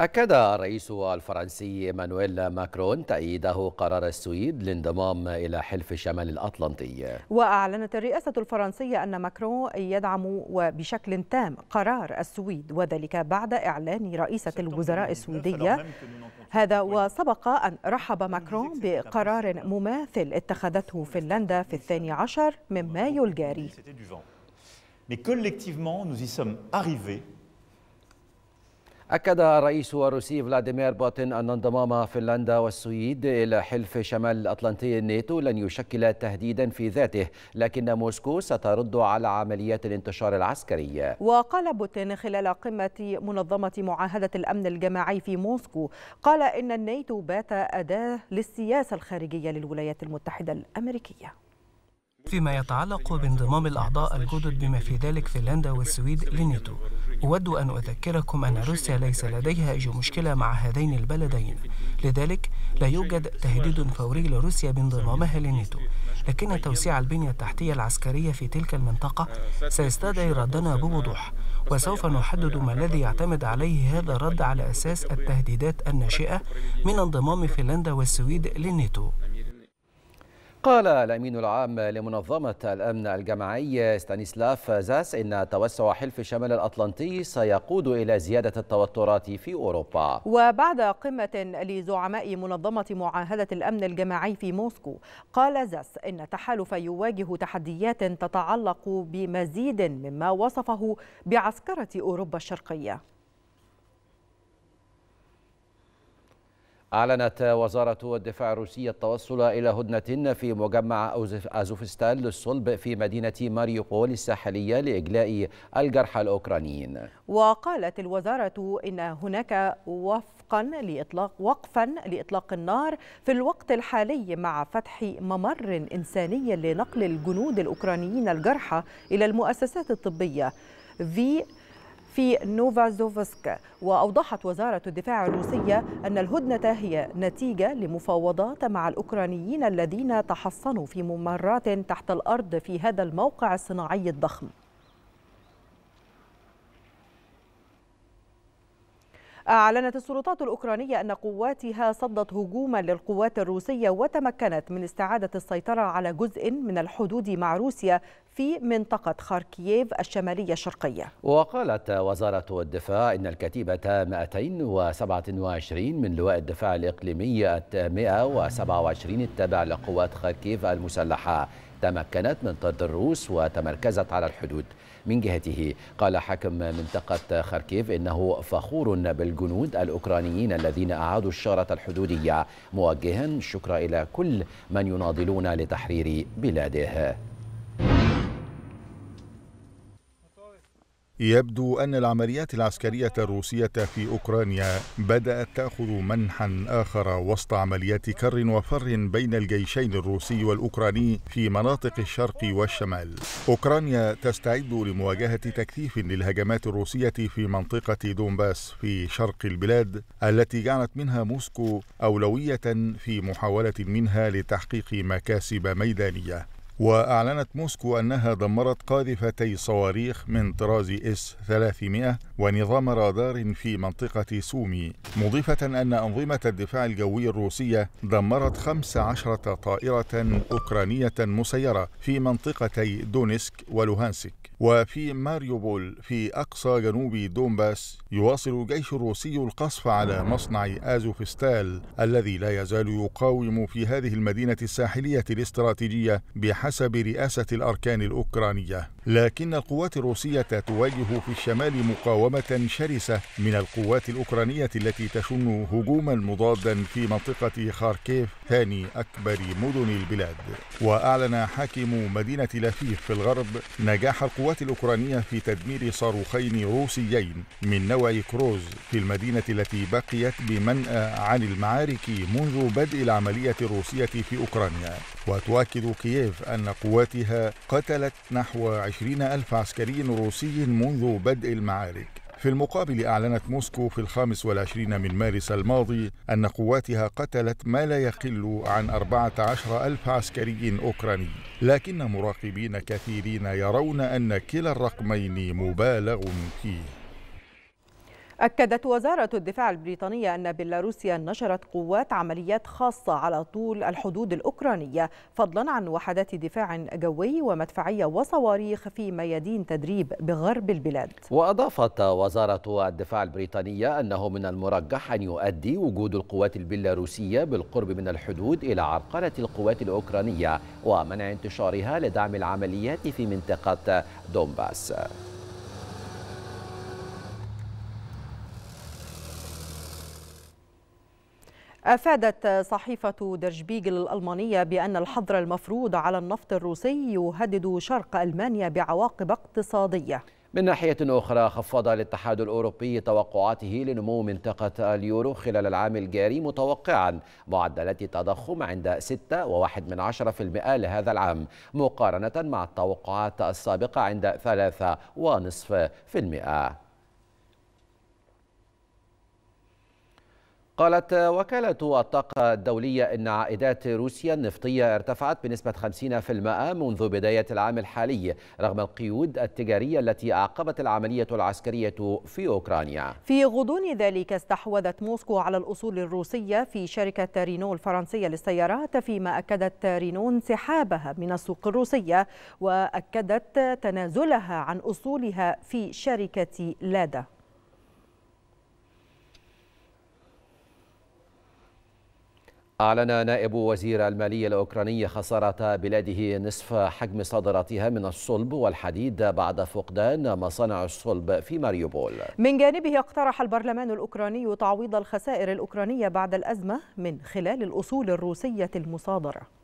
أكد الرئيس الفرنسي مانويل ماكرون تأييده قرار السويد لانضمام إلى حلف الشمال الأطلنطي وأعلنت الرئاسة الفرنسية أن ماكرون يدعم وبشكل تام قرار السويد وذلك بعد إعلان رئيسة الوزراء السويدية هذا وسبق أن رحب ماكرون بقرار مماثل اتخذته فنلندا في الثاني عشر من مايو الجاري أكد الرئيس الروسي فلاديمير بوتين أن انضمام فنلندا والسويد إلى حلف شمال الأطلنطي الناتو لن يشكل تهديدا في ذاته لكن موسكو سترد على عمليات الانتشار العسكري وقال بوتين خلال قمة منظمة معاهدة الأمن الجماعي في موسكو قال إن الناتو بات أداة للسياسة الخارجية للولايات المتحدة الأمريكية فيما يتعلق بانضمام الأعضاء الجدد بما في ذلك فنلندا والسويد لنيتو أود أن أذكركم أن روسيا ليس لديها أي مشكلة مع هذين البلدين لذلك لا يوجد تهديد فوري لروسيا بانضمامها لنيتو لكن توسيع البنية التحتية العسكرية في تلك المنطقة سيستدعي ردنا بوضوح وسوف نحدد ما الذي يعتمد عليه هذا الرد على أساس التهديدات الناشئة من انضمام فنلندا والسويد لنيتو قال الأمين العام لمنظمة الأمن الجماعي ستانيسلاف زاس إن توسع حلف شمال الأطلنطي سيقود إلى زيادة التوترات في أوروبا وبعد قمة لزعماء منظمة معاهدة الأمن الجماعي في موسكو قال زاس إن التحالف يواجه تحديات تتعلق بمزيد مما وصفه بعسكرة أوروبا الشرقية أعلنت وزارة الدفاع الروسية التوصل إلى هدنة في مجمع أزوفستان للصلب في مدينة ماريوبول الساحلية لإجلاء الجرحى الأوكرانيين وقالت الوزارة إن هناك وفقا لإطلاق وقفا لإطلاق النار في الوقت الحالي مع فتح ممر إنساني لنقل الجنود الأوكرانيين الجرحى إلى المؤسسات الطبية في في نوفازوفسك وأوضحت وزارة الدفاع الروسية أن الهدنة هي نتيجة لمفاوضات مع الأوكرانيين الذين تحصنوا في ممرات تحت الأرض في هذا الموقع الصناعي الضخم أعلنت السلطات الأوكرانية أن قواتها صدت هجوما للقوات الروسية وتمكنت من استعادة السيطرة على جزء من الحدود مع روسيا في منطقة خاركييف الشمالية الشرقية وقالت وزارة الدفاع إن الكتيبة 227 من لواء الدفاع الإقليمي 127 التابع لقوات خاركييف المسلحة تمكنت من طرد الروس وتمركزت على الحدود من جهته قال حاكم منطقة خاركيف إنه فخور بالجنود الأوكرانيين الذين أعادوا الشارة الحدودية موجها شكرا إلى كل من يناضلون لتحرير بلاده يبدو أن العمليات العسكرية الروسية في أوكرانيا بدأت تأخذ منحا آخر وسط عمليات كر وفر بين الجيشين الروسي والأوكراني في مناطق الشرق والشمال. أوكرانيا تستعد لمواجهة تكثيف للهجمات الروسية في منطقة دونباس في شرق البلاد التي جعلت منها موسكو أولوية في محاولة منها لتحقيق مكاسب ميدانية. وأعلنت موسكو أنها دمرت قاذفتي صواريخ من طراز إس 300 ونظام رادار في منطقة سومي مضيفة أن أنظمة الدفاع الجوي الروسية دمرت 15 طائرة أوكرانية مسيرة في منطقتي دونيسك ولوهانسك وفي ماريوبول في أقصى جنوب دونباس يواصل الجيش الروسي القصف على مصنع آزوفستال الذي لا يزال يقاوم في هذه المدينة الساحلية الاستراتيجية بحسب حسب رئاسة الأركان الأوكرانية لكن القوات الروسية تواجه في الشمال مقاومة شرسة من القوات الأوكرانية التي تشن هجوما مضادا في منطقة خاركيف ثاني أكبر مدن البلاد وأعلن حاكم مدينة لافيف في الغرب نجاح القوات الأوكرانية في تدمير صاروخين روسيين من نوع كروز في المدينة التي بقيت بمنأى عن المعارك منذ بدء العملية الروسية في أوكرانيا وتؤكد كييف أن أن قواتها قتلت نحو 20 ألف عسكري روسي منذ بدء المعارك في المقابل أعلنت موسكو في الخامس والعشرين من مارس الماضي أن قواتها قتلت ما لا يقل عن 14 ألف عسكري أوكراني لكن مراقبين كثيرين يرون أن كلا الرقمين مبالغ فيه أكدت وزارة الدفاع البريطانية أن بيلاروسيا نشرت قوات عمليات خاصة على طول الحدود الأوكرانية فضلا عن وحدات دفاع جوي ومدفعية وصواريخ في ميادين تدريب بغرب البلاد وأضافت وزارة الدفاع البريطانية أنه من المرجح أن يؤدي وجود القوات البيلاروسية بالقرب من الحدود إلى عرقلة القوات الأوكرانية ومنع انتشارها لدعم العمليات في منطقة دومباس. أفادت صحيفة بيجل الألمانية بأن الحظر المفروض على النفط الروسي يهدد شرق ألمانيا بعواقب اقتصادية من ناحية أخرى خفض الاتحاد الأوروبي توقعاته لنمو منطقة اليورو خلال العام الجاري متوقعا معدلات تضخم عند 6.1% لهذا العام مقارنة مع التوقعات السابقة عند 3.5% قالت وكالة الطاقة الدولية أن عائدات روسيا النفطية ارتفعت بنسبة 50% منذ بداية العام الحالي رغم القيود التجارية التي أعقبت العملية العسكرية في أوكرانيا في غضون ذلك استحوذت موسكو على الأصول الروسية في شركة رينو الفرنسية للسيارات فيما أكدت رينو انسحابها من السوق الروسية وأكدت تنازلها عن أصولها في شركة لادا أعلن نائب وزير المالية الأوكراني خسارة بلاده نصف حجم صادراتها من الصلب والحديد بعد فقدان مصانع الصلب في ماريوبول من جانبه اقترح البرلمان الأوكراني تعويض الخسائر الأوكرانية بعد الأزمة من خلال الأصول الروسية المصادرة